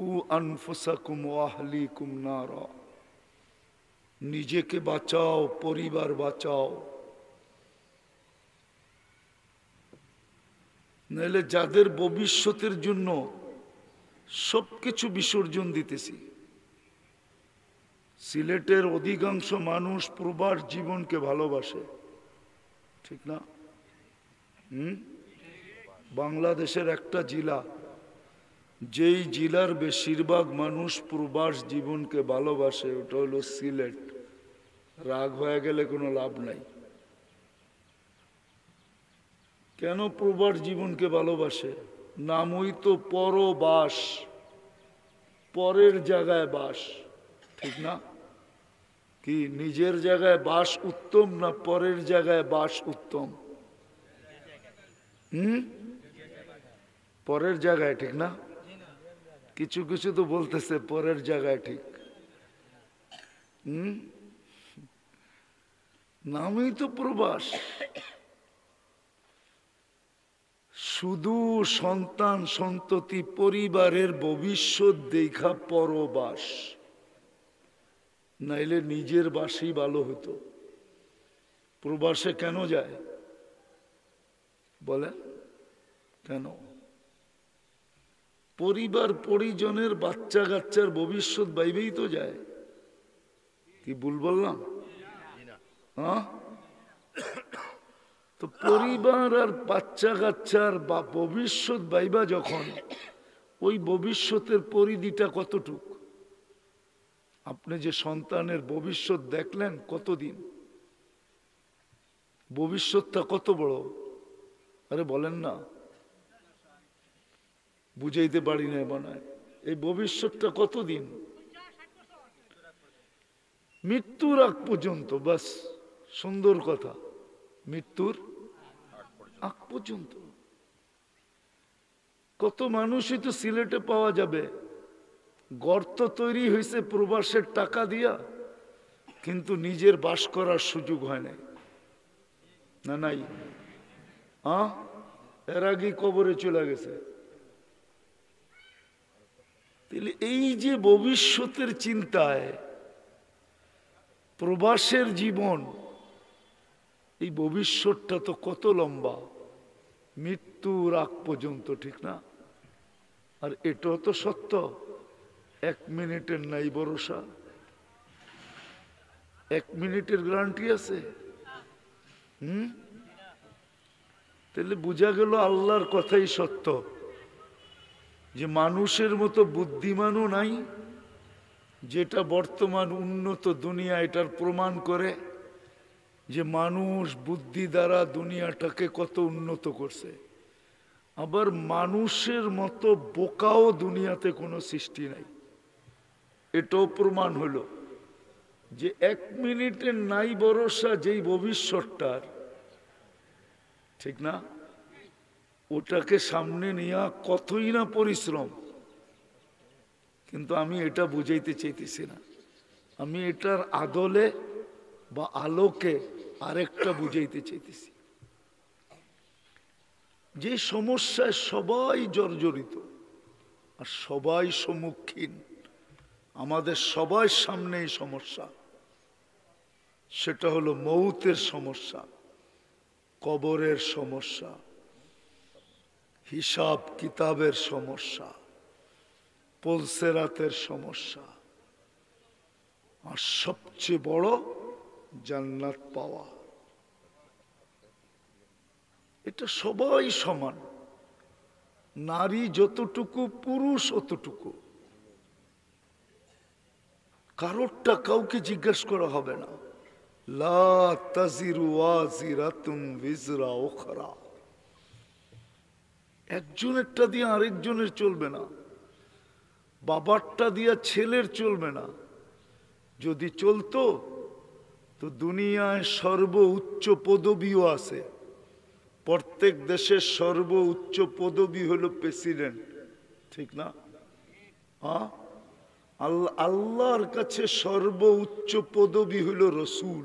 নিজেকে বাঁচাও পরিবার বাঁচাও নাহলে যাদের ভবিষ্যতের জন্য সবকিছু বিসর্জন দিতেছি সিলেটের অধিকাংশ মানুষ প্রবার জীবনকে ভালোবাসে ঠিক না হুম বাংলাদেশের একটা জেলা যেই জেলার বেশিরভাগ মানুষ প্রবাস জীবনকে ভালোবাসে ওটা হলো সিলেট রাগ হয়ে গেলে কোনো লাভ নাই কেন প্রবাস জীবনকে ভালোবাসে নামই তো পরবাস পরের জায়গায় বাস ঠিক না কি নিজের জায়গায় বাস উত্তম না পরের জায়গায় বাস উত্তম হুম পরের জায়গায় ঠিক না কিছু কিছু তো বলতেছে পরের জায়গায় ঠিক হম নামই তো প্রবাস শুধু সন্তান সন্ততি পরিবারের ভবিষ্যৎ দেখা পরবাস নাইলে নিজের বাসেই ভালো হতো প্রবাসে কেন যায় বলেন কেন পরিবার পরিজনের বাচ্চা কাচ্চার ভবিষ্যৎ বাইবেই তো যায় কি ভুল বললাম হ্যাঁ তো পরিবার আর বাচ্চা কাচ্চার বা ভবিষ্যৎ বাইবা যখন ওই ভবিষ্যতের পরিধিটা কতটুক আপনি যে সন্তানের ভবিষ্যৎ দেখলেন কতদিন ভবিষ্যৎটা কত বড় আরে বলেন না বুঝাইতে পারি না বানায় এই ভবিষ্যৎটা কতদিন মৃত্যুর আগ পর্যন্ত বাস সুন্দর কথা মৃত্যুর আগ পর্যন্ত কত মানুষই তো সিলেটে পাওয়া যাবে গর্ত তৈরি হয়েছে প্রবাসের টাকা দিয়া কিন্তু নিজের বাস করার সুযোগ হয় নাই না নাই আ এর আগেই কবরে চলে গেছে তাহলে এই যে ভবিষ্যতের চিন্তায় প্রবাসের জীবন এই ভবিষ্যৎটা তো কত লম্বা মৃত্যুর আগ পর্যন্ত ঠিক না আর এটাও তো সত্য এক মিনিটের নাই ভরসা এক মিনিটের গ্যারান্টি আছে হুম তাহলে বোঝা গেল আল্লাহর কথাই সত্য যে মানুষের মতো বুদ্ধিমানও নাই যেটা বর্তমান উন্নত দুনিয়া এটার প্রমাণ করে যে মানুষ বুদ্ধি দ্বারা দুনিয়াটাকে কত উন্নত করছে আবার মানুষের মতো বোকাও দুনিয়াতে কোনো সৃষ্টি নাই এটাও প্রমাণ হলো যে এক মিনিটের নাই ভরসা যেই ভবিষ্যৎটার ঠিক না ওটাকে সামনে নেওয়া কতই না পরিশ্রম কিন্তু আমি এটা বুঝাইতে চাইতেছি না আমি এটার আদলে বা আলোকে আরেকটা বুঝাইতে চাইতেছি যে সমস্যায় সবাই জর্জরিত আর সবাই সম্মুখীন আমাদের সবাই সামনে এই সমস্যা সেটা হলো মৌতের সমস্যা কবরের সমস্যা হিসাব কিতাবের সমস্যা পলসেরাতের সমস্যা আর সবচেয়ে বড় জান্নাত পাওয়া এটা সবাই সমান নারী যতটুকু পুরুষ অতটুকু কারোরটা কাউকে জিজ্ঞেস করা হবে না লা তাজিরু ওয়াজিরাতুন বিজরা ওখরা একজনেরটা দিয়ে আরেকজনের চলবে না বাবারটা দিয়া ছেলের চলবে না যদি চলতো তো দুনিয়ায় সর্ব উচ্চ পদবীও আছে প্রত্যেক দেশের সর্ব উচ্চ পদবী হলো প্রেসিডেন্ট ঠিক না আল্লাহর কাছে সর্ব উচ্চ পদবী হল রসুল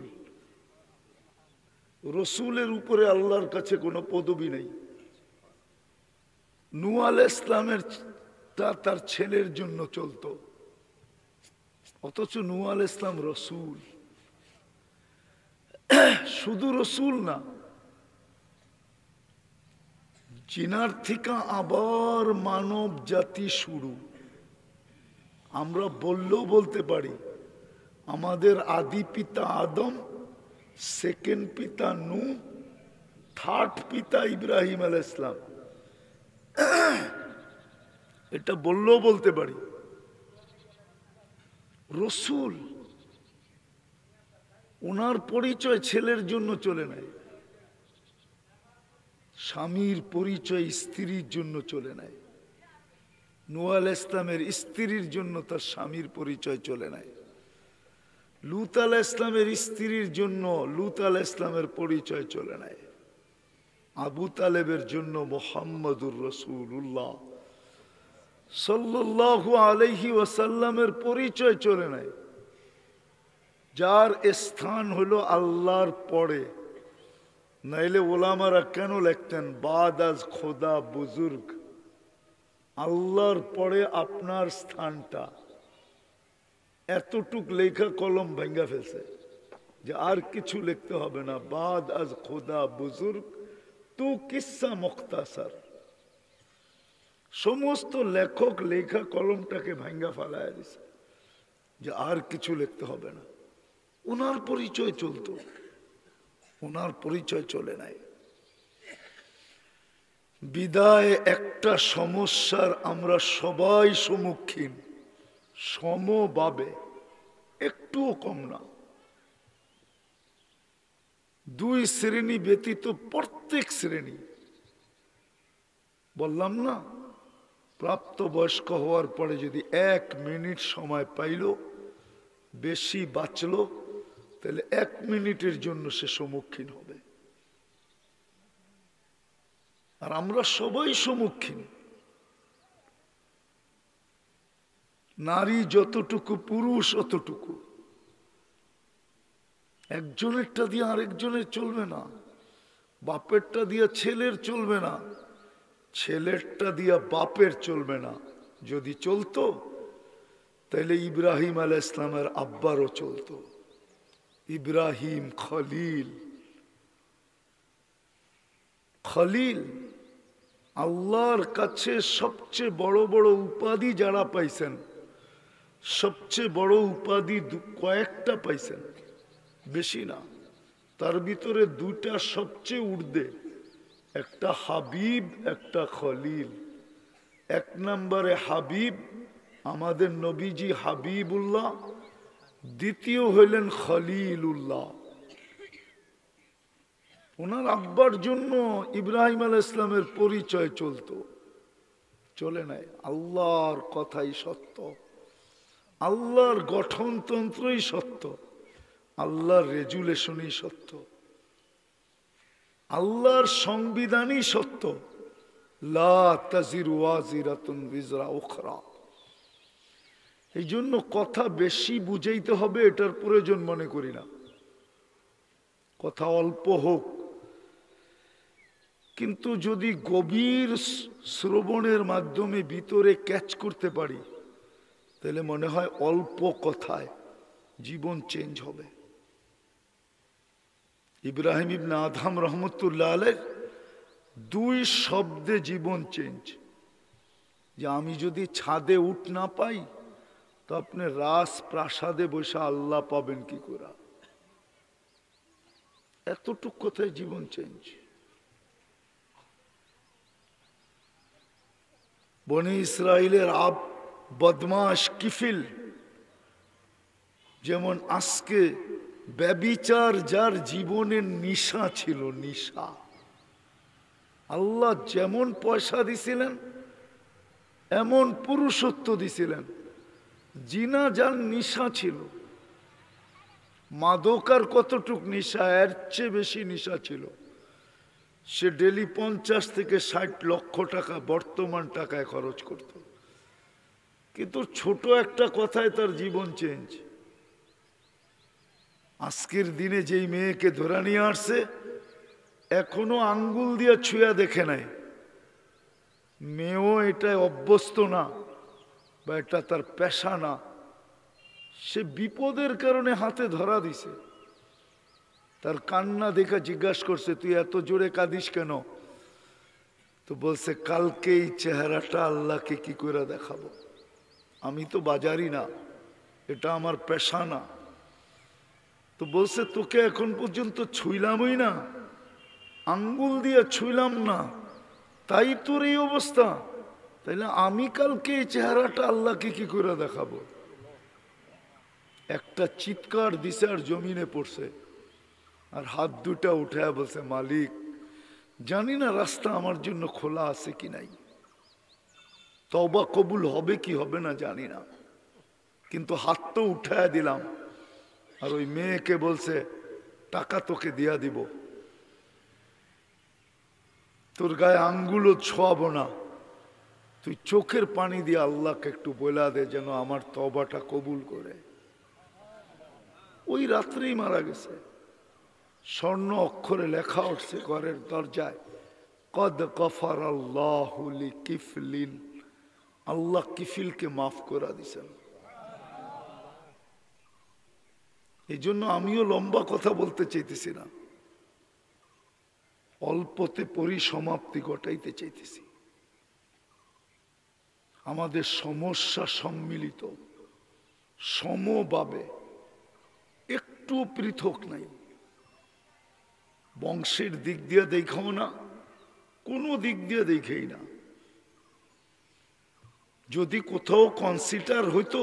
রসুলের উপরে আল্লাহর কাছে কোনো পদবী নেই নুয়াল ইসলামের তা তার ছেলের জন্য চলত অথচ নুয়াল ইসলাম রসুল শুধু রসুল না চিনার থেকে আবার মানব জাতি শুরু আমরা বললেও বলতে পারি আমাদের আদি পিতা আদম সেকেন্ড পিতা নু থার্ড পিতা ইব্রাহিম আল ইসলাম এটা বললেও বলতে পারি রসুল ওনার পরিচয় ছেলের জন্য চলে নাই স্বামীর পরিচয় স্ত্রীর জন্য চলে নাই নোয়াল ইসলামের স্ত্রীর জন্য তার স্বামীর পরিচয় চলে নাই লুত আল ইসলামের স্ত্রীর জন্য লুত আল ইসলামের পরিচয় চলে নাই আবু তালেবের জন্য মোহাম্মদুর রসুল্লাহ সাল্লু আলহি ওয়াসাল্লামের পরিচয় চলে নাই যার স্থান হলো আল্লাহর পরে নাইলে ওলামারা কেন লেখতেন বাদ আজ খোদা বুজুর্গ আল্লাহর পরে আপনার স্থানটা এতটুক লেখা কলম ভেঙ্গা ফেলছে যে আর কিছু লিখতে হবে না বাদ আজ খোদা বুজুর্গ তু কিসা মুক্তাসার সমস্ত লেখক লেখা কলমটাকে ভাঙ্গা ফালায় দিছে যে আর কিছু লিখতে হবে না ওনার পরিচয় চলত ওনার পরিচয় চলে নাই বিদায় একটা সমস্যার আমরা সবাই সম্মুখীন সমভাবে একটুও কম না দুই শ্রেণী ব্যতীত প্রত্যেক শ্রেণী বললাম না প্রাপ্ত বয়স্ক হওয়ার পরে যদি এক মিনিট সময় পাইল বেশি বাঁচল তাহলে এক মিনিটের জন্য সে সম্মুখীন হবে আর আমরা সবাই সম্মুখীন নারী যতটুকু পুরুষ অতটুকু একজনেরটা দিয়ে আরেকজনের চলবে না বাপেরটা দিয়ে ছেলের চলবে না ছেলেরটা দিয়ে বাপের চলবে না যদি চলতো তাহলে ইব্রাহিম আল ইসলামের আব্বারও চলতো ইব্রাহিম খলিল খলিল আল্লাহর কাছে সবচেয়ে বড় বড় উপাধি যারা পাইছেন সবচেয়ে বড় উপাধি কয়েকটা পাইছেন বেশি না তার ভিতরে দুইটা সবচেয়ে উর্দে একটা হাবিব একটা খলিল এক নম্বরে হাবিব আমাদের নবীজি হাবিবুল্লাহ দ্বিতীয় হইলেন খলিলুল্লাহ ওনার আব্বার জন্য ইব্রাহিম আল ইসলামের পরিচয় চলত চলে নাই আল্লাহর কথাই সত্য আল্লাহর গঠনতন্ত্রই সত্য আল্লাহর রেজুলেশনই সত্য আল্লাহর সংবিধানই সত্য এই জন্য কথা বেশি বুঝাইতে হবে এটার প্রয়োজন মনে করি না কথা অল্প হোক কিন্তু যদি গভীর শ্রবণের মাধ্যমে ভিতরে ক্যাচ করতে পারি তাহলে মনে হয় অল্প কথায় জীবন চেঞ্জ হবে ইব্রাহিম ইবনা আধাম রহমতুল্লাহ আলের দুই শব্দে জীবন চেঞ্জ যে আমি যদি ছাদে উঠ না পাই তো আপনি রাস প্রাসাদে বসে আল্লাহ পাবেন কি করে এতটুক কোথায় জীবন চেঞ্জ বনি ইসরায়েলের আব বদমাস কিফিল যেমন আজকে ব্যবিচার যার জীবনের নিশা ছিল নিশা আল্লাহ যেমন পয়সা দিছিলেন এমন পুরুষত্ব দিছিলেন জিনা যার নিশা ছিল মাদকার কতটুক নিশা এর চেয়ে বেশি নিশা ছিল সে ডেলি পঞ্চাশ থেকে ষাট লক্ষ টাকা বর্তমান টাকায় খরচ করত কিন্তু ছোট একটা কথায় তার জীবন চেঞ্জ আজকের দিনে যেই মেয়েকে ধরা নিয়ে আসছে এখনো আঙ্গুল দিয়ে ছুঁয়া দেখে নাই মেয়েও এটায় অভ্যস্ত না বা এটা তার পেশা না সে বিপদের কারণে হাতে ধরা দিছে তার কান্না দেখা জিজ্ঞাসা করছে তুই এত জোরে কাঁদিস কেন তো বলছে কালকে এই চেহারাটা আল্লাহকে কি করে দেখাবো আমি তো বাজারি না এটা আমার পেশা না তো বলছে তোকে এখন পর্যন্ত ছুইলামই না আঙ্গুল দিয়ে ছুইলাম না তাই তোর এই অবস্থা তাইলে আমি কালকে এই চেহারাটা আল্লাহকে কি করে দেখাবো একটা চিৎকার দিছে আর জমিনে পড়ছে আর হাত দুটা উঠে বলছে মালিক জানি না রাস্তা আমার জন্য খোলা আছে কি নাই তবা কবুল হবে কি হবে না জানি না কিন্তু হাত তো উঠায় দিলাম আর ওই মেয়েকে বলছে টাকা তোকে দিয়া দিব তোর গায়ে আঙ্গুলও ছোয়াবো না তুই চোখের পানি দিয়ে আল্লাহকে একটু বলা দে যেন আমার তবাটা কবুল করে ওই রাত্রেই মারা গেছে স্বর্ণ অক্ষরে লেখা উঠছে ঘরের দরজায় কদ কফার আল্লাহ কিফলিন আল্লাহ কিফিলকে মাফ করা দিছেন এই জন্য আমিও লম্বা কথা বলতে চাইতেছি না অল্পতে পরিসমাপ্তি ঘটাইতে চাইতেছি আমাদের সমস্যা সম্মিলিত সমভাবে একটু পৃথক নাই বংশের দিক দিয়ে দেখাও না কোনো দিক দিয়ে দেখেই না যদি কোথাও কনসিডার হইতো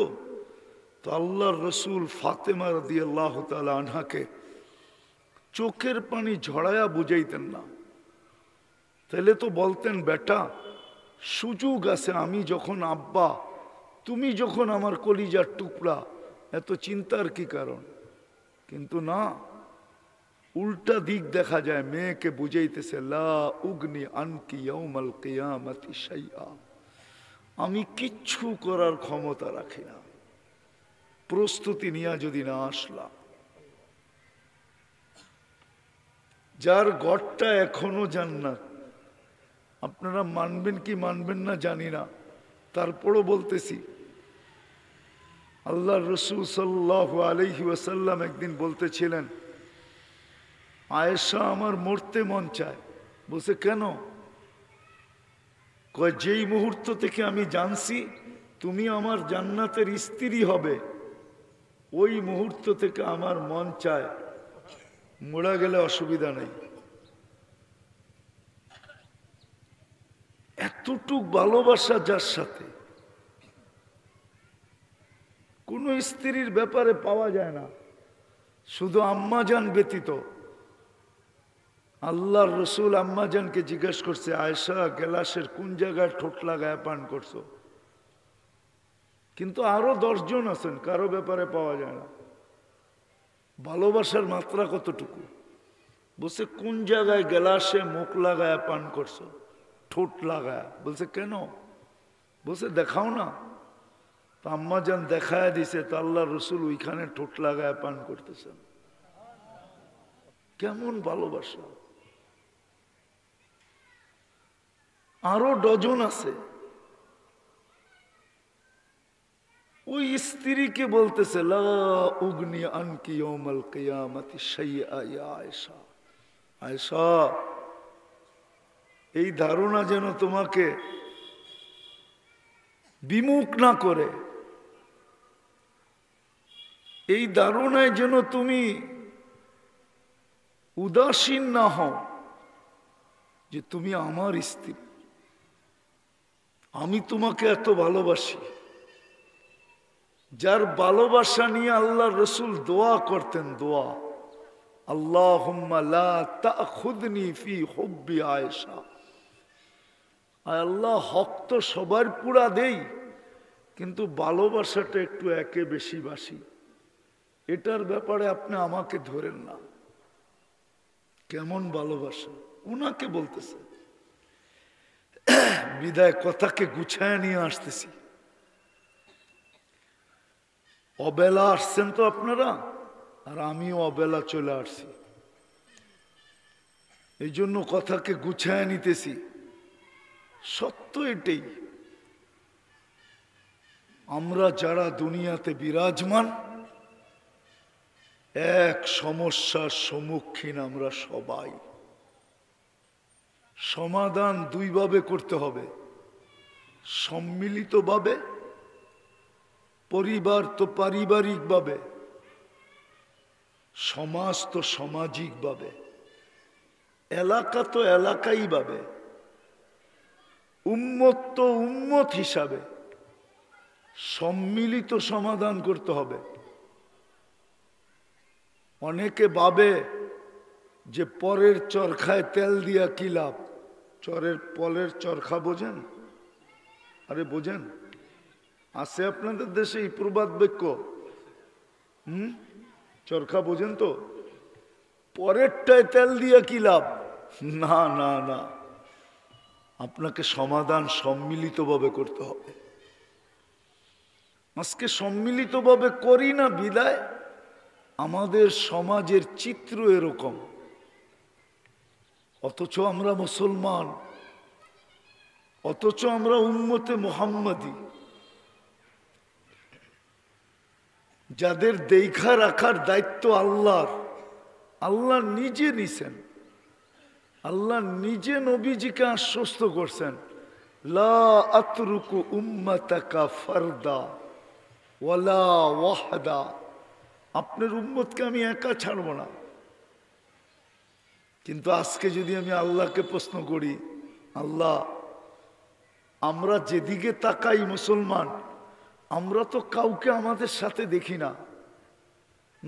তো আল্লাহ রসুল ফাতেমা রদি আল্লাহ তালা আনহাকে চোখের পানি ঝড়ায়া বুঝাইতেন না তাহলে তো বলতেন বেটা সুযোগ আছে আমি যখন আব্বা তুমি যখন আমার কলিজার টুকরা এত চিন্তার কি কারণ কিন্তু না উল্টা দিক দেখা যায় মেয়েকে বুঝাইতেছে লা আনকি আমি কিচ্ছু করার ক্ষমতা রাখি না প্রস্তুতি নিয়ে যদি না আসলাম যার গড়টা এখনো জান্নাত আপনারা মানবেন কি মানবেন না জানি না তারপরও বলতেছি আল্লাহ রসুল সাল্লাহ আলহি ওয়াসাল্লাম একদিন বলতেছিলেন আয়েশা আমার মরতে মন চায় বলছে কেন কয় যেই মুহূর্ত থেকে আমি জানছি তুমি আমার জান্নাতের স্ত্রী হবে ওই মুহূর্ত থেকে আমার মন চায় মোড়া গেলে অসুবিধা নেই এতটুক ভালোবাসা যার সাথে কোনো স্ত্রীর ব্যাপারে পাওয়া যায় না শুধু আম্মাজান ব্যতীত আল্লাহর রসুল আম্মাজানকে জিজ্ঞেস করছে আয়সা গেলাসের কোন জায়গায় ঠোঁট লাগায় পান করছো কিন্তু আরো দশজন আছেন কারো ব্যাপারে পাওয়া যায় না ভালোবাসার মাত্রা কতটুকু বলছে কোন জায়গায় গেলাসে মুখ লাগায় পান করছো ঠোঁট লাগায় বলছে কেন বলছে দেখাও না তো আম্মা যান দেখায় দিছে তো আল্লাহ রসুল ওইখানে ঠোঁট লাগায় পান করতেছেন কেমন ভালোবাসা আরো ডজন আছে ওই স্ত্রীকে বলতেছে অগ্নি আনকি অমল কেয়ামতি আয়সা আয়সা এই ধারণা যেন তোমাকে বিমুখ না করে এই ধারণায় যেন তুমি উদাসীন না হও যে তুমি আমার স্ত্রী আমি তোমাকে এত ভালোবাসি যার ভালোবাসা নিয়ে আল্লাহ রসুল দোয়া করতেন দোয়া আল্লাহ আয়েশা আল্লাহ হক তো সবার পুরা দেই কিন্তু ভালোবাসাটা একটু একে বেশি বাসি এটার ব্যাপারে আপনি আমাকে ধরেন না কেমন ভালোবাসা উনাকে বলতেছে বিদায় কথাকে গুছায় নিয়ে আসতেছি অবেলা আসছেন তো আপনারা আর আমিও অবেলা চলে আসছি এই জন্য কথাকে গুছায় নিতেছি সত্য এটাই আমরা যারা দুনিয়াতে বিরাজমান এক সমস্যার সম্মুখীন আমরা সবাই সমাধান দুইভাবে করতে হবে সম্মিলিতভাবে পরিবার তো পারিবারিকভাবে সমাজ তো সামাজিকভাবে এলাকা তো এলাকাই ভাবে উম্মত তো উম্মত হিসাবে সম্মিলিত সমাধান করতে হবে অনেকে ভাবে যে পরের চরখায় তেল দিয়া কি লাভ চরের পলের চরখা বোঝেন আরে বোঝেন আছে আপনাদের দেশে এই প্রবাদ বাক্য হুম চরখা বোঝেন তো পরেরটায় তেল দিয়া কি লাভ না না না আপনাকে সমাধান সম্মিলিতভাবে করতে হবে আজকে সম্মিলিতভাবে করি না বিদায় আমাদের সমাজের চিত্র এরকম অথচ আমরা মুসলমান অথচ আমরা উন্মতে মোহাম্মদী যাদের দেখা রাখার দায়িত্ব আল্লাহর আল্লাহ নিজে নিছেন আল্লাহ নিজে নবীজিকে আশ্বস্ত করছেন লা আতরুকু ওয়ালা ওয়াহাদা আপনার উম্মতকে আমি একা ছাড়ব না কিন্তু আজকে যদি আমি আল্লাহকে প্রশ্ন করি আল্লাহ আমরা যেদিকে তাকাই মুসলমান আমরা তো কাউকে আমাদের সাথে দেখি না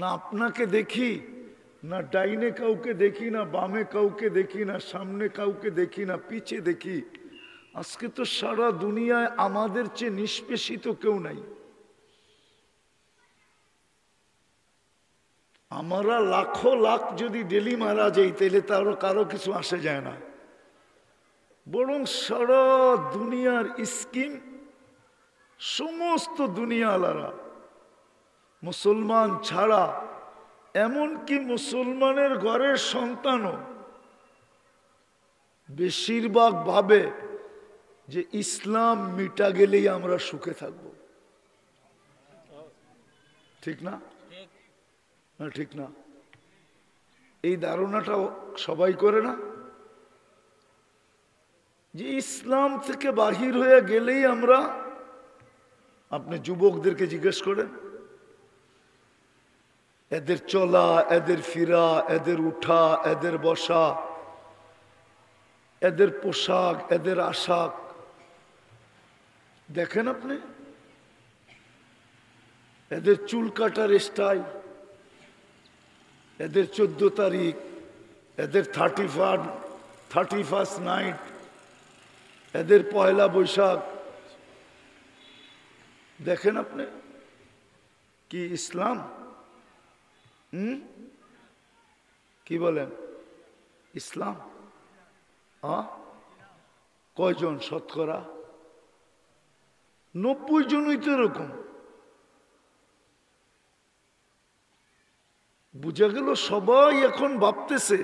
না আপনাকে দেখি না ডাইনে কাউকে দেখি না বামে কাউকে দেখি না সামনে কাউকে দেখি না পিছে দেখি আজকে তো সারা দুনিয়ায় আমাদের চেয়ে নিষ্পেষিত কেউ নাই আমরা লাখো লাখ যদি ডেলি মারা যাই তাহলে তারও কারো কিছু আসে যায় না বরং সারা দুনিয়ার স্কিম সমস্ত দুনিয়ালারা মুসলমান ছাড়া এমনকি মুসলমানের ঘরের সন্তানও বেশিরভাগ ভাবে যে ইসলাম মিটা গেলেই আমরা সুখে থাকব ঠিক না না ঠিক না এই ধারণাটা সবাই করে না যে ইসলাম থেকে বাহির হয়ে গেলেই আমরা আপনি যুবকদেরকে জিজ্ঞেস করেন এদের চলা এদের ফিরা এদের উঠা এদের বসা এদের পোশাক এদের আশাক দেখেন আপনি এদের চুল কাটার স্টাইল এদের চোদ্দ তারিখ এদের thirty first thirty first night এদের পয়লা বৈশাখ দেখেন আপনি কি ইসলাম হুম কি বলেন ইসলাম কয়জন শতকরা নব্বই জনই তো এরকম বুঝা গেল সবাই এখন ভাবতেছে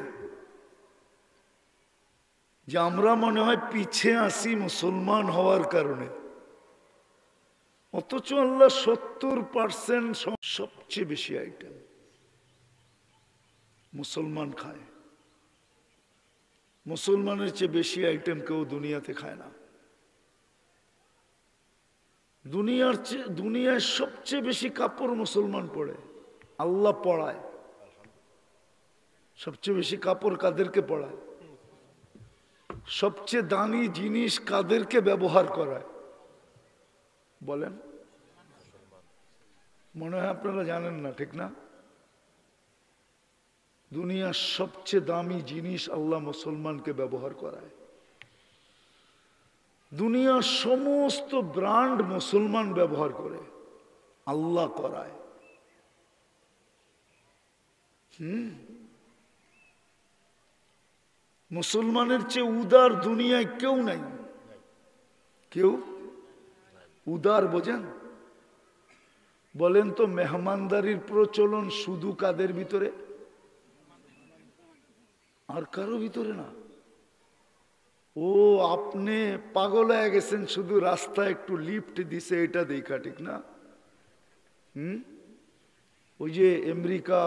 যে আমরা মনে হয় পিছিয়ে আসি মুসলমান হওয়ার কারণে অথচ আল্লাহ সত্তর পার্সেন্ট সবচেয়ে বেশি আইটেম মুসলমান খায় মুসলমানের চেয়ে বেশি আইটেম কেউ দুনিয়াতে খায় না দুনিয়ার চেয়ে দুনিয়ায় সবচেয়ে বেশি কাপড় মুসলমান পড়ে আল্লাহ পড়ায় সবচেয়ে বেশি কাপড় কাদেরকে পড়ায় সবচেয়ে দামি জিনিস কাদেরকে ব্যবহার করায় বলেন মনে হয় আপনারা জানেন না ঠিক না দুনিয়ার সবচেয়ে দামি জিনিস আল্লাহ মুসলমানকে ব্যবহার করায় দুনিয়ার সমস্ত ব্রান্ড মুসলমান ব্যবহার করে আল্লাহ করায় হম মুসলমানের চেয়ে উদার দুনিয়ায় কেউ নাই কেউ উদার বোঝেন বলেন তো মেহমানদারির প্রচলন শুধু কাদের ভিতরে আর কারো ভিতরে না ও আপনি পাগল হয়ে গেছেন শুধু রাস্তা একটু লিফট দিছে এটা দেখা ঠিক না হুম ওই যে আমেরিকা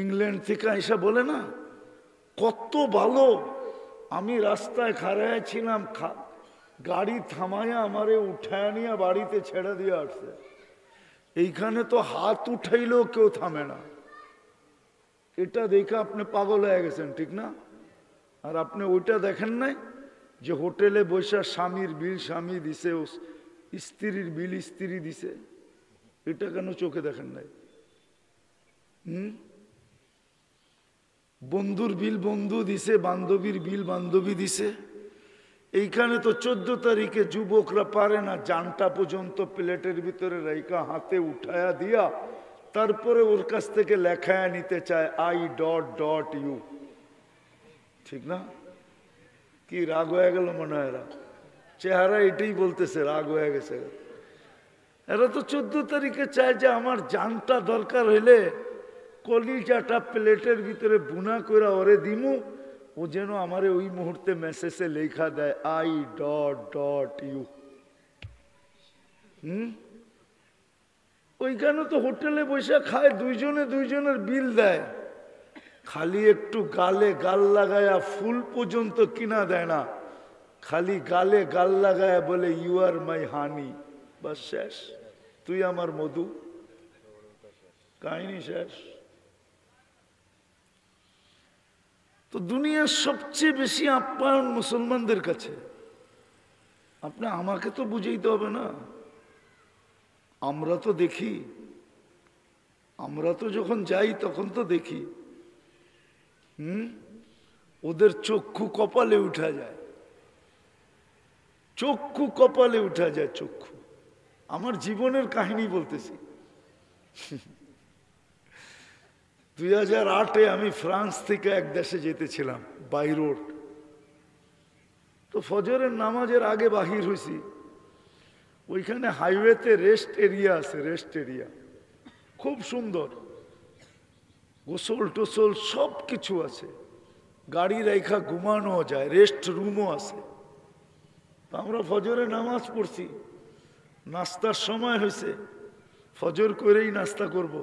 ইংল্যান্ড থেকে এসে বলে না কত ভালো আমি রাস্তায় খাড়াইছিলাম গাড়ি থামাইয়া আমারে উঠায় নিয়ে বাড়িতে ছেড়ে দিয়ে আসছে এইখানে তো হাত উঠাইলেও কেউ থামে না এটা দেখে আপনি পাগল হয়ে গেছেন ঠিক না আর আপনি ওইটা দেখেন নাই যে হোটেলে বৈশা স্বামীর বিল স্বামী দিছে স্ত্রীর বিল স্ত্রী দিছে এটা কেন চোখে দেখেন নাই হুম বন্ধুর বিল বন্ধু দিছে বান্ধবীর বিল বান্ধবী দিছে এইখানে তো চোদ্দ তারিখে যুবকরা পারে না জানটা পর্যন্ত প্লেটের ভিতরে রাইকা হাতে উঠায়া দিয়া তারপরে ওর কাছ থেকে লেখায় নিতে চায় আই ডট ডট ইউ ঠিক না কি রাগ হয়ে গেল মনে হয় এরা চেহারা এটাই বলতেছে রাগ হয়ে গেছে এরা তো চোদ্দ তারিখে চায় যে আমার জানটা দরকার হইলে কলিজাটা প্লেটের ভিতরে বুনা করে ওরে দিমু ও যেন আমারে ওই মুহূর্তে মেসেজে লেখা দেয় আই ডট ডট ইউ হুম ওইখানে তো হোটেলে বসে খায় দুইজনে দুইজনের বিল দেয় খালি একটু গালে গাল লাগায়া ফুল পর্যন্ত কিনা দেয় না খালি গালে গাল লাগায়া বলে ইউ আর মাই হানি বা শেষ তুই আমার মধু কাহিনী শেষ তো দুনিয়ার সবচেয়ে বেশি আপ্যায়ন মুসলমানদের কাছে আপনি আমাকে তো বুঝাইতে হবে না আমরা তো দেখি আমরা তো যখন যাই তখন তো দেখি হুম ওদের চক্ষু কপালে উঠা যায় চক্ষু কপালে উঠা যায় চক্ষু আমার জীবনের কাহিনী বলতেছি দুই হাজার আটে আমি ফ্রান্স থেকে এক দেশে যেতেছিলাম বাই রোড তো ফজরের নামাজের আগে বাহির হয়েছি ওইখানে হাইওয়েতে রেস্ট এরিয়া আছে রেস্ট এরিয়া খুব সুন্দর গোসল টোসল সব কিছু আছে গাড়ি রেখা ঘুমানো যায় রেস্ট রুমও আছে আমরা ফজরে নামাজ পড়ছি নাস্তার সময় হয়েছে ফজর করেই নাস্তা করবো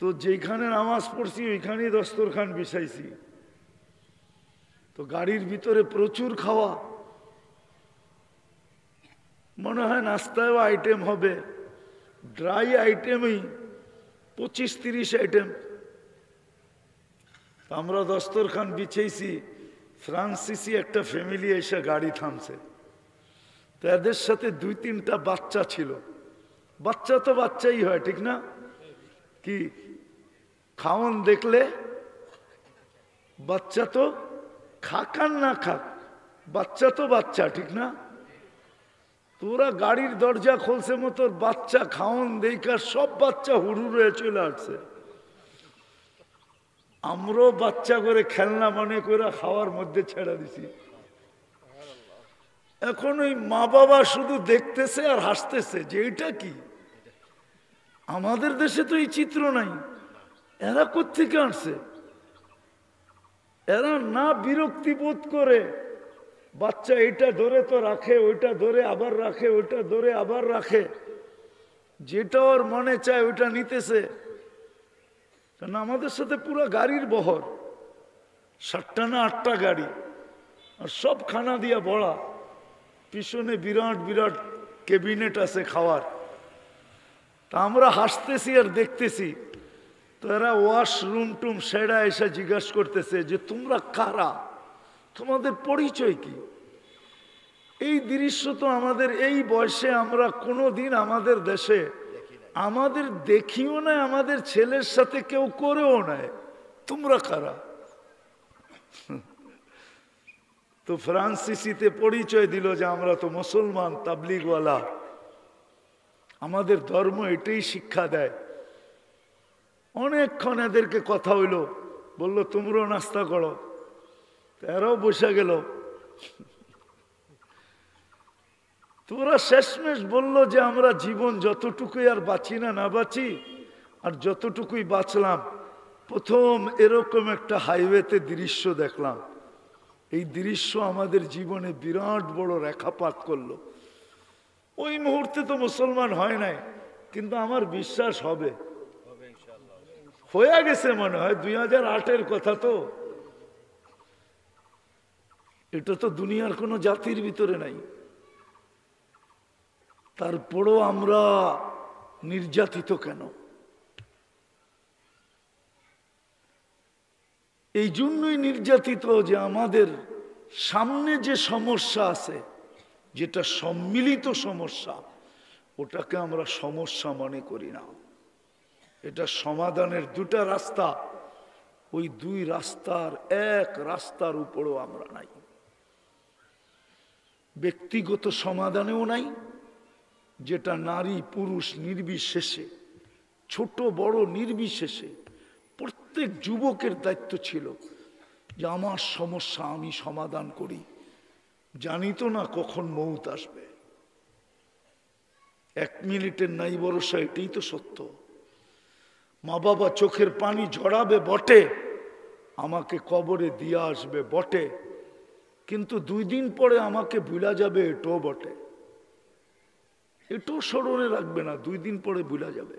তো যেখানে নামাজ পড়ছি ওইখানেই দস্তরখান বিছাইছি তো গাড়ির ভিতরে প্রচুর খাওয়া মনে হয় নাস্তায়ও আইটেম হবে ড্রাই আইটেমই পঁচিশ তিরিশ আইটেম আমরা দস্তরখান বিছাইছি ফ্রান্সিসি একটা ফ্যামিলি এসে গাড়ি থামছে তো এদের সাথে দুই তিনটা বাচ্চা ছিল বাচ্চা তো বাচ্চাই হয় ঠিক না কি খাওন দেখলে বাচ্চা তো খাক আর না খাক বাচ্চা তো বাচ্চা ঠিক না তোরা গাড়ির দরজা খোলছে মতো বাচ্চা খাওন দেখার সব বাচ্চা হুড়ুড়ে চলে আসছে আমরাও বাচ্চা করে খেলনা মনে করে খাওয়ার মধ্যে ছেড়া দিছি এখন ওই মা বাবা শুধু দেখতেছে আর হাসতেছে যে এটা কি আমাদের দেশে তো এই চিত্র নাই এরা কোথেকে আসছে এরা না বিরক্তি বোধ করে বাচ্চা এটা ধরে তো রাখে ওইটা ধরে আবার রাখে ওইটা ধরে আবার রাখে যেটা ওর মনে চায় ওইটা নিতেছে কেন আমাদের সাথে পুরো গাড়ির বহর সাতটা না আটটা গাড়ি আর সব খানা দিয়া বড়া পিছনে বিরাট বিরাট ক্যাবিনেট আছে খাওয়ার তা আমরা হাসতেছি আর দেখতেছি তো এরা ওয়াশরুম টুম সেরা এসে জিজ্ঞাসা করতেছে যে তোমরা কারা তোমাদের পরিচয় কি এই দৃশ্য তো আমাদের এই বয়সে আমরা কোনো দিন আমাদের দেশে আমাদের দেখিও না আমাদের ছেলের সাথে কেউ করেও নাই তোমরা কারা তো ফ্রান্সিসিতে পরিচয় দিল যে আমরা তো মুসলমান তাবলিগওয়ালা আমাদের ধর্ম এটাই শিক্ষা দেয় অনেকক্ষণ এদেরকে কথা হইল বললো তোমরাও নাস্তা করো এরাও বসে গেল তোরা শেষমেশ বললো যে আমরা জীবন যতটুকুই আর বাঁচি না না বাঁচি আর যতটুকুই বাঁচলাম প্রথম এরকম একটা হাইওয়েতে দৃশ্য দেখলাম এই দৃশ্য আমাদের জীবনে বিরাট বড় রেখাপাত করলো ওই মুহূর্তে তো মুসলমান হয় নাই কিন্তু আমার বিশ্বাস হবে হয়ে গেছে মনে হয় দুই হাজার আটের কথা তো এটা তো দুনিয়ার কোনো জাতির ভিতরে নাই তারপরও আমরা নির্যাতিত কেন এই জন্যই নির্যাতিত যে আমাদের সামনে যে সমস্যা আছে যেটা সম্মিলিত সমস্যা ওটাকে আমরা সমস্যা মনে করি না এটা সমাধানের দুটা রাস্তা ওই দুই রাস্তার এক রাস্তার উপরও আমরা নাই ব্যক্তিগত সমাধানেও নাই যেটা নারী পুরুষ নির্বিশেষে ছোট বড় নির্বিশেষে প্রত্যেক যুবকের দায়িত্ব ছিল যে আমার সমস্যা আমি সমাধান করি জানিত না কখন মৌত আসবে এক মিনিটের নাই ভরসা এটাই তো সত্য মা বাবা চোখের পানি ঝরাবে বটে আমাকে কবরে দিয়ে আসবে বটে কিন্তু দুই দিন পরে আমাকে ভুলা যাবে এটো বটে এটাও স্মরণে রাখবে না দুই দিন পরে ভুলা যাবে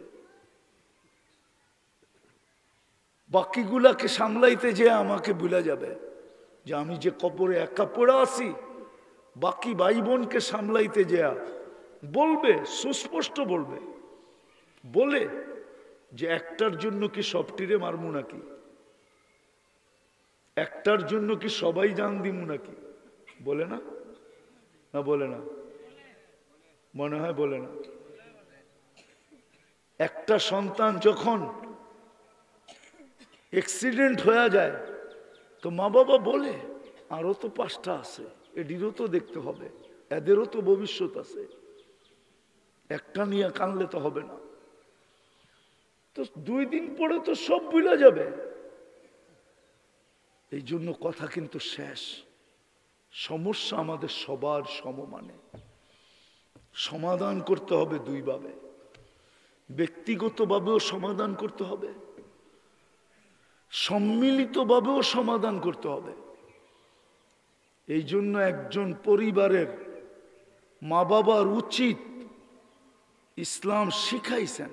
বাকিগুলাকে সামলাইতে যে আমাকে ভুলা যাবে যে আমি যে কবরে একা পড়ে আসি বাকি ভাই বোনকে সামলাইতে যে বলবে সুস্পষ্ট বলবে বলে যে একটার জন্য কি সবটি রে মারমু নাকি একটার জন্য কি সবাই জান দিমু নাকি বলে না না বলে না মনে হয় বলে না একটা সন্তান যখন এক্সিডেন্ট হয়ে যায় তো মা বাবা বলে আরো তো পাঁচটা আছে এটিরও তো দেখতে হবে এদেরও তো ভবিষ্যৎ আছে একটা নিয়ে কানলে তো হবে না তো দুই দিন পরে তো সব বুঝলে যাবে এই জন্য কথা কিন্তু শেষ সমস্যা আমাদের সবার সমমানে সমাধান করতে হবে দুইভাবে ব্যক্তিগতভাবেও সমাধান করতে হবে সম্মিলিতভাবেও সমাধান করতে হবে এই জন্য একজন পরিবারের মা বাবার উচিত ইসলাম শিখাইছেন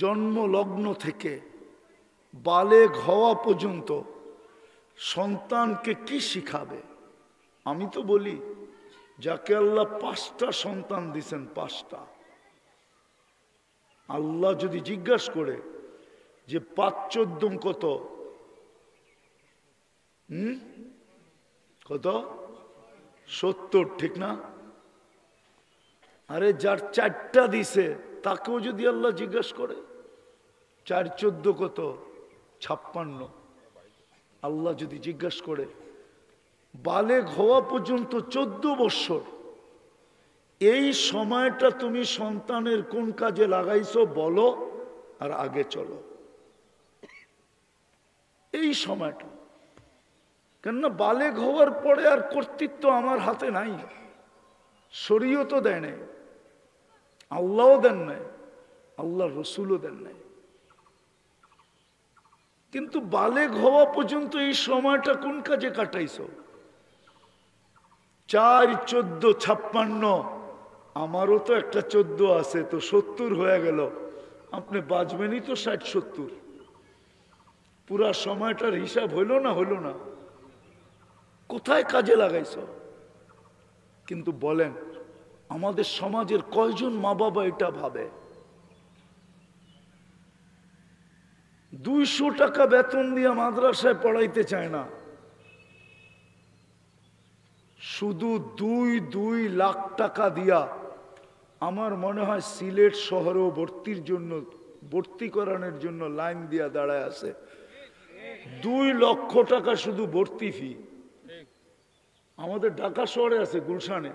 জন্মলগ্ন থেকে বালে হওয়া পর্যন্ত সন্তানকে কি শিখাবে আমি তো বলি যাকে আল্লাহ পাঁচটা সন্তান দিছেন পাঁচটা আল্লাহ যদি জিজ্ঞাস করে যে পাঁচ চোদ্দম কত হুম কত সত্তর ঠিক না আরে যার চারটা দিছে তাকেও যদি আল্লাহ জিজ্ঞেস করে চার চোদ্দ কত ছাপ্পান্ন আল্লাহ যদি জিজ্ঞেস করে বালে হওয়া পর্যন্ত চোদ্দ বৎসর এই সময়টা তুমি সন্তানের কোন কাজে লাগাইছো বলো আর আগে চলো এই সময়টা কেননা বালেক হওয়ার পরে আর কর্তৃত্ব আমার হাতে নাই শরীয়ত দেয় নাই আল্লাহও দেন নাই আল্লাহ রসুলও দেন নাই কিন্তু বালেগ হওয়া পর্যন্ত এই সময়টা কোন কাজে কাটাইছ চার চোদ্দ ছাপ্পান্ন আমারও তো একটা চোদ্দ আছে তো সত্তর হয়ে গেল আপনি বাঁচবেনই তো ষাট সত্তর পুরা সময়টার হিসাব হইল না হইল না কোথায় কাজে লাগাইছ কিন্তু বলেন আমাদের সমাজের কয়জন মা বাবা এটা ভাবে দুইশো টাকা বেতন দিয়ে মাদ্রাসায় পড়াইতে চায় না শুধু দুই দুই লাখ টাকা দিয়া আমার মনে হয় সিলেট শহরেও ভর্তির জন্য ভর্তি করানোর জন্য লাইন দিয়া দাঁড়ায় আছে দুই লক্ষ টাকা শুধু ভর্তি ফি আমাদের ঢাকা শহরে আছে গুলশানে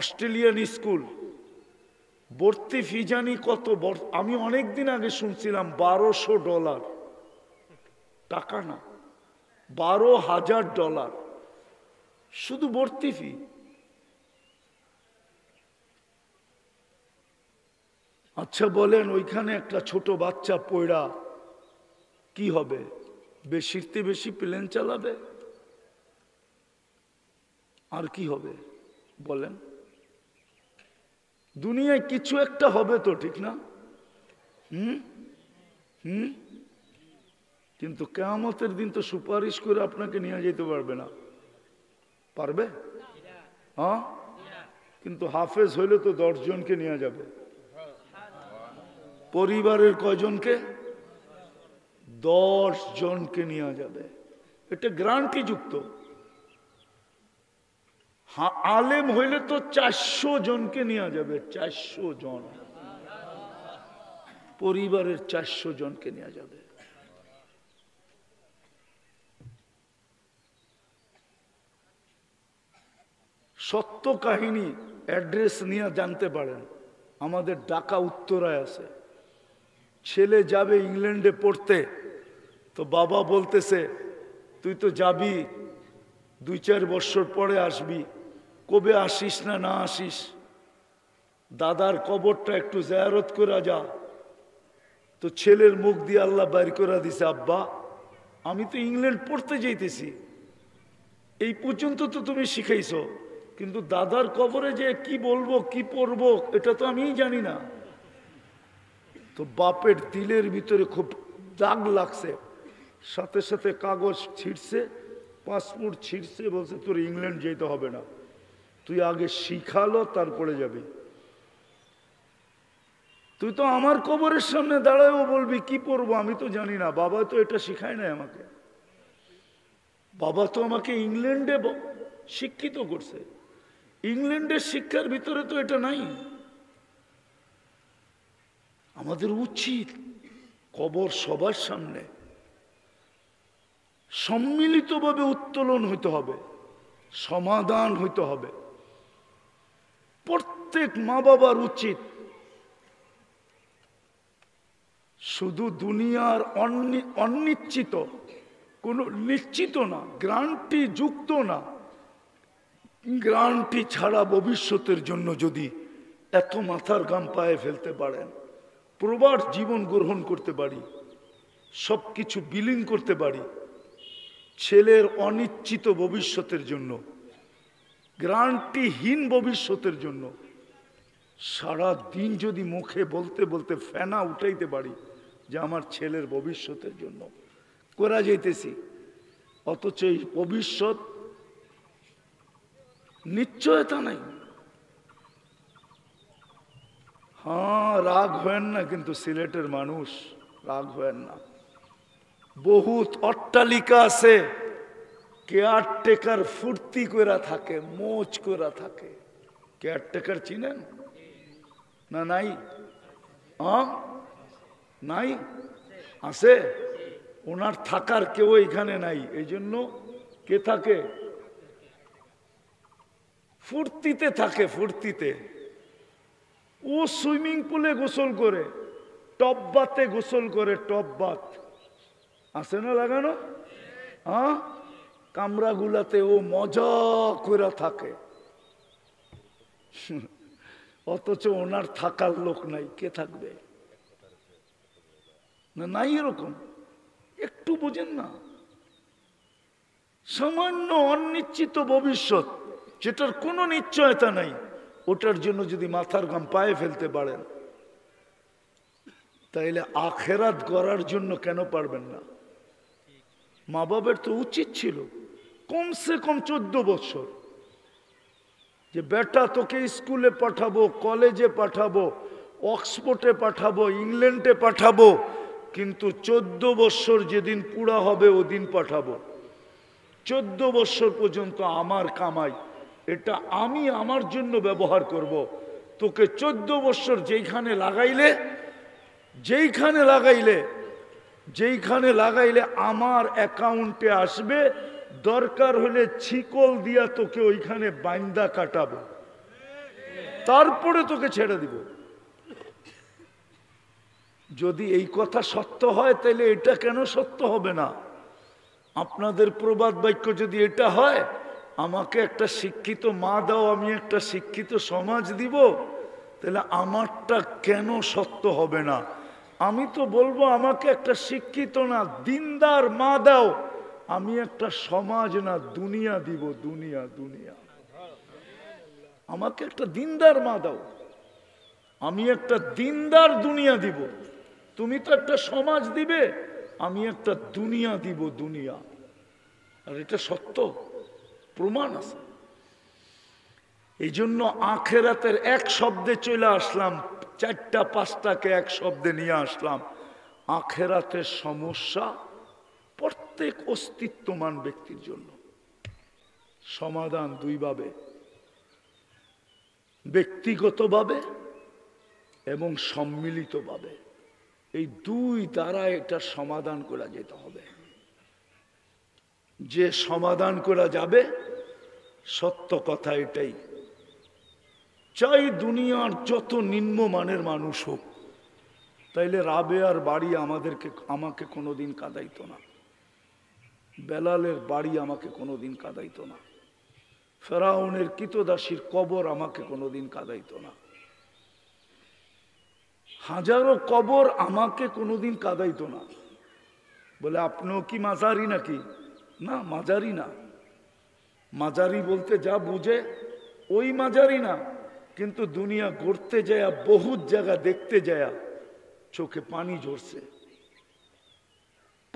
অস্ট্রেলিয়ান স্কুল ভর্তি ফি জানি কত আমি অনেক দিন আগে শুনছিলাম বারোশো ডলার টাকা না বারো হাজার ডলার শুধু ভর্তি ফি আচ্ছা বলেন ওইখানে একটা ছোট বাচ্চা পয়রা কি হবে বেশিতে বেশি প্লেন চালাবে আর কি হবে বলেন দুনিয়ায় কিছু একটা হবে তো ঠিক না হুম হুম কিন্তু কেমতের দিন তো সুপারিশ করে আপনাকে নিয়ে যেতে পারবে না পারবে হ্যাঁ কিন্তু হাফেজ হইলে তো দশজনকে নিয়ে যাবে পরিবারের কয়জনকে দশ জনকে নিয়ে যাবে এটা গ্রান্টি যুক্ত আলেম হইলে তো চারশো জনকে নেওয়া যাবে চারশো জন পরিবারের চারশো জনকে নেওয়া যাবে সত্য কাহিনী অ্যাড্রেস নিয়ে জানতে পারেন আমাদের ডাকা উত্তরায় আছে ছেলে যাবে ইংল্যান্ডে পড়তে তো বাবা বলতেছে তুই তো যাবি দুই চার বছর পরে আসবি কবে আসিস না না আসিস দাদার কবরটা একটু জায়ারত করা যা তো ছেলের মুখ দিয়ে আল্লাহ বাইর করে দিছে আব্বা আমি তো ইংল্যান্ড পড়তে যাইতেছি এই পর্যন্ত তো তুমি শিখাইছ কিন্তু দাদার কবরে যে কি বলবো কি পড়ব এটা তো আমিই জানি না তো বাপের তিলের ভিতরে খুব দাগ লাগছে সাথে সাথে কাগজ ছিঁড়ছে পাসপোর্ট ছিঁড়ছে বলছে তোর ইংল্যান্ড যেতে হবে না তুই আগে শিখালো তারপরে যাবি তুই তো আমার কবরের সামনে দাঁড়ায়ও বলবি কি পড়বো আমি তো জানি না বাবা তো এটা শিখায় নাই আমাকে বাবা তো আমাকে ইংল্যান্ডে শিক্ষিত করছে ইংল্যান্ডের শিক্ষার ভিতরে তো এটা নাই আমাদের উচিত কবর সবার সামনে সম্মিলিতভাবে উত্তোলন হইতে হবে সমাধান হইতে হবে প্রত্যেক মা বাবার উচিত শুধু দুনিয়ার অনিশ্চিত কোনো নিশ্চিত না গ্রান্টি যুক্ত না গ্রান্টি ছাড়া ভবিষ্যতের জন্য যদি এত মাথার গাম পায়ে ফেলতে পারেন প্রবার জীবন গ্রহণ করতে পারি সব কিছু বিলিং করতে পারি ছেলের অনিশ্চিত ভবিষ্যতের জন্য গ্রান্টিহীন ভবিষ্যতের জন্য সারা দিন যদি মুখে বলতে বলতে ফেনা উঠাইতে পারি যে আমার ছেলের ভবিষ্যতের জন্য করা যাইতেছি অথচ এই ভবিষ্যৎ নিশ্চয়তা নাই হ্যাঁ রাগ হয়েন না কিন্তু সিলেটের মানুষ রাগ হয়েন না বহুত অট্টালিকা আছে কেয়ারটেকার ফুর্তি করা থাকে মোচ করা থাকে কেয়ারটেকার চিনেন না নাই নাই আসে ওনার থাকার কেউ এখানে নাই এই জন্য কে থাকে ফুর্তিতে থাকে ফুর্তিতে ও সুইমিং পুলে গোসল করে টপ বাতে গোসল করে টপ বাত আসে না লাগানো হ্যাঁ কামরাগুলাতে ও মজা করে থাকে অথচ ওনার থাকার লোক নাই কে থাকবে না নাই এরকম একটু বোঝেন না সামান্য অনিশ্চিত ভবিষ্যৎ যেটার কোনো নিশ্চয়তা নাই ওটার জন্য যদি মাথার গাম পায়ে ফেলতে পারেন তাইলে আখেরাত করার জন্য কেন পারবেন না মা বাবের তো উচিত ছিল কমসে কম চোদ্দ বছর যে বেটা তোকে স্কুলে পাঠাবো কলেজে পাঠাবো অক্সফোর্ডে পাঠাবো ইংল্যান্ডে পাঠাবো কিন্তু চোদ্দ বৎসর যেদিন পুরা হবে ওদিন পাঠাবো চোদ্দ বৎসর পর্যন্ত আমার কামাই এটা আমি আমার জন্য ব্যবহার করব। তোকে চোদ্দ বৎসর যেইখানে লাগাইলে যেইখানে লাগাইলে যেইখানে লাগাইলে আমার অ্যাকাউন্টে আসবে দরকার হলে ছিকল দিয়া তোকে ওইখানে বাইন্দা কাটাবো তারপরে তোকে ছেড়ে দিব যদি এই কথা সত্য হয় তাহলে এটা কেন সত্য হবে না আপনাদের প্রবাদ বাক্য যদি এটা হয় আমাকে একটা শিক্ষিত মা দাও আমি একটা শিক্ষিত সমাজ দিব তাহলে আমারটা কেন সত্য হবে না আমি তো বলবো আমাকে একটা শিক্ষিত না দিনদার মা দাও আমি একটা সমাজ না দুনিয়া দিব দুনিয়া দুনিয়া আমাকে একটা দিনদার মা দাও আমি একটা দিনদার দুনিয়া দিব তুমি তো একটা সমাজ দিবে আমি একটা দুনিয়া দিব দুনিয়া আর এটা সত্য প্রমাণ আছে এই জন্য আখেরাতের এক শব্দে চলে আসলাম চারটা পাঁচটাকে এক শব্দে নিয়ে আসলাম আখেরাতের সমস্যা প্রত্যেক অস্তিত্বমান ব্যক্তির জন্য সমাধান দুইভাবে ব্যক্তিগতভাবে এবং সম্মিলিতভাবে এই দুই দ্বারা এটা সমাধান করা যেতে হবে যে সমাধান করা যাবে সত্য কথা এটাই চাই দুনিয়ার যত নিম্নমানের মানুষ হোক তাইলে রাবে আর বাড়ি আমাদেরকে আমাকে কোনোদিন কাঁদাইতো না বেলালের বাড়ি আমাকে কোনো দিন কাঁদাইত না ফেরাউনের কিতদাসীর কবর আমাকে কোনো দিন কাঁদাইত না হাজারো কবর আমাকে কোনো দিন কাঁদাইত না বলে আপনিও কি মাঝারি নাকি না মাঝারি না মাঝারি বলতে যা বুঝে ওই মাঝারি না কিন্তু দুনিয়া ঘুরতে যায় বহুত জায়গা দেখতে যায় চোখে পানি ঝরছে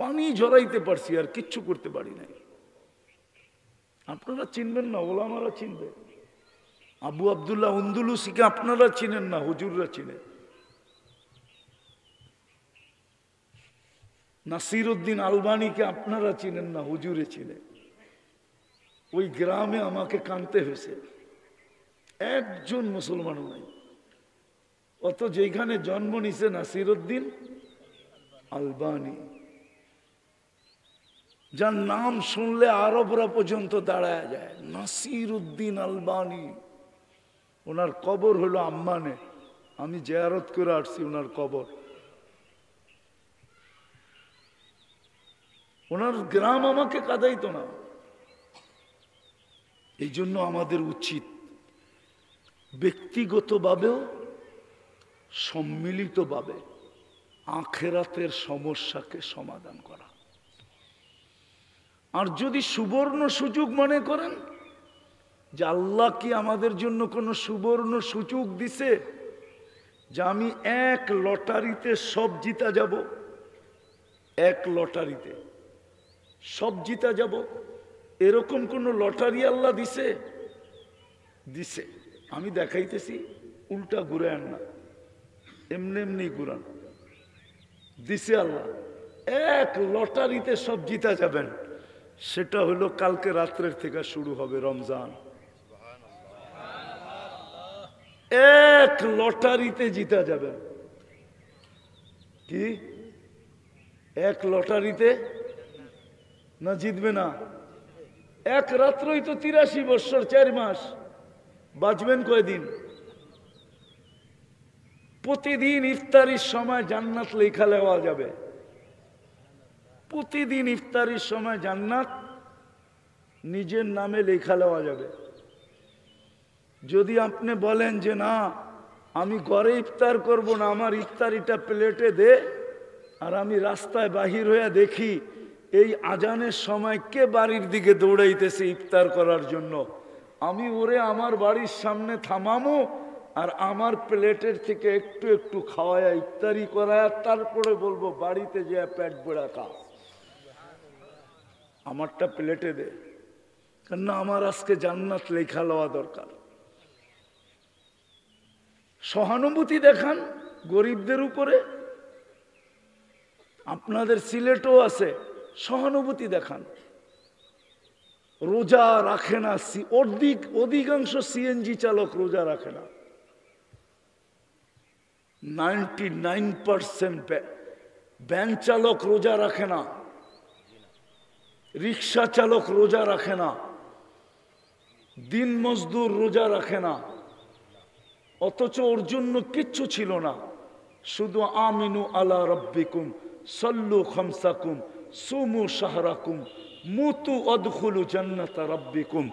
পানি ঝরাইতে পারছি আর কিচ্ছু করতে পারি নাই আপনারা চিনবেন না ওলামারা চিনবেন আবু আবদুল্লাহ উন্দুলুসিকে আপনারা চিনেন না হুজুররা চিনেন নাসির উদ্দিন আলবানিকে আপনারা চিনেন না হুজুরে চিনেন ওই গ্রামে আমাকে কানতে হয়েছে একজন মুসলমানও নাই অত যেখানে জন্ম নিছে নাসির উদ্দিন আলবানি যার নাম শুনলে আরবরা পর্যন্ত দাঁড়ায় যায় নাসির উদ্দিন আলবানি ওনার কবর হলো আম্মানে আমি জেয়ারত করে আসছি ওনার কবর ওনার গ্রাম আমাকে কাদাইত না এই জন্য আমাদের উচিত ব্যক্তিগতভাবেও সম্মিলিতভাবে আখেরাতের সমস্যাকে সমাধান করা আর যদি সুবর্ণ সুযোগ মনে করেন যে আল্লাহ কি আমাদের জন্য কোনো সুবর্ণ সুযোগ দিছে যে আমি এক লটারিতে সব জিতা যাব এক লটারিতে সব জিতা যাব এরকম কোনো লটারি আল্লাহ দিছে দিছে আমি দেখাইতেছি উল্টা ঘুরে না এমনি এমনি ঘুরান দিছে আল্লাহ এক লটারিতে সব জিতা যাবেন সেটা হলো কালকে রাত্রের থেকে শুরু হবে রমজান এক লটারিতে জিতা যাবে কি এক লটারিতে না জিতবে না এক রাত্রই তো তিরাশি বৎসর চার মাস বাঁচবেন কয়দিন প্রতিদিন ইফতারির সময় জান্নাত লেখা লেওয়া যাবে প্রতিদিন ইফতারির সময় জান্নাত নিজের নামে লেখা লওয়া যাবে যদি আপনি বলেন যে না আমি ঘরে ইফতার করব না আমার ইফতারিটা প্লেটে দে আর আমি রাস্তায় বাহির হইয়া দেখি এই আজানের সময় কে বাড়ির দিকে দৌড়াইতেছে ইফতার করার জন্য আমি ওরে আমার বাড়ির সামনে থামামো আর আমার প্লেটের থেকে একটু একটু খাওয়ায় ইফতারি করায় তারপরে বলবো বাড়িতে যে প্যাট বেড়া খা আমারটা প্লেটে দে কেননা আমার আজকে জান্নাত লেখা লওয়া দরকার সহানুভূতি দেখান গরিবদের উপরে আপনাদের সিলেটও আছে সহানুভূতি দেখান রোজা রাখে না অধিক অধিকাংশ সিএনজি চালক রোজা রাখে না নাইনটি নাইন পার্সেন্ট ব্যাংক চালক রোজা রাখে না রিক্সা চালক রোজা রাখে না দিন মজদুর রোজা রাখে না অথচ ওর জন্য কিচ্ছু ছিল না শুধু আমিনু আলা রব্বিকুম সল্লু খামসাকুম সুমু শাহরাকুম মুতু অদখুলু জান্নাতা রব্বিকুম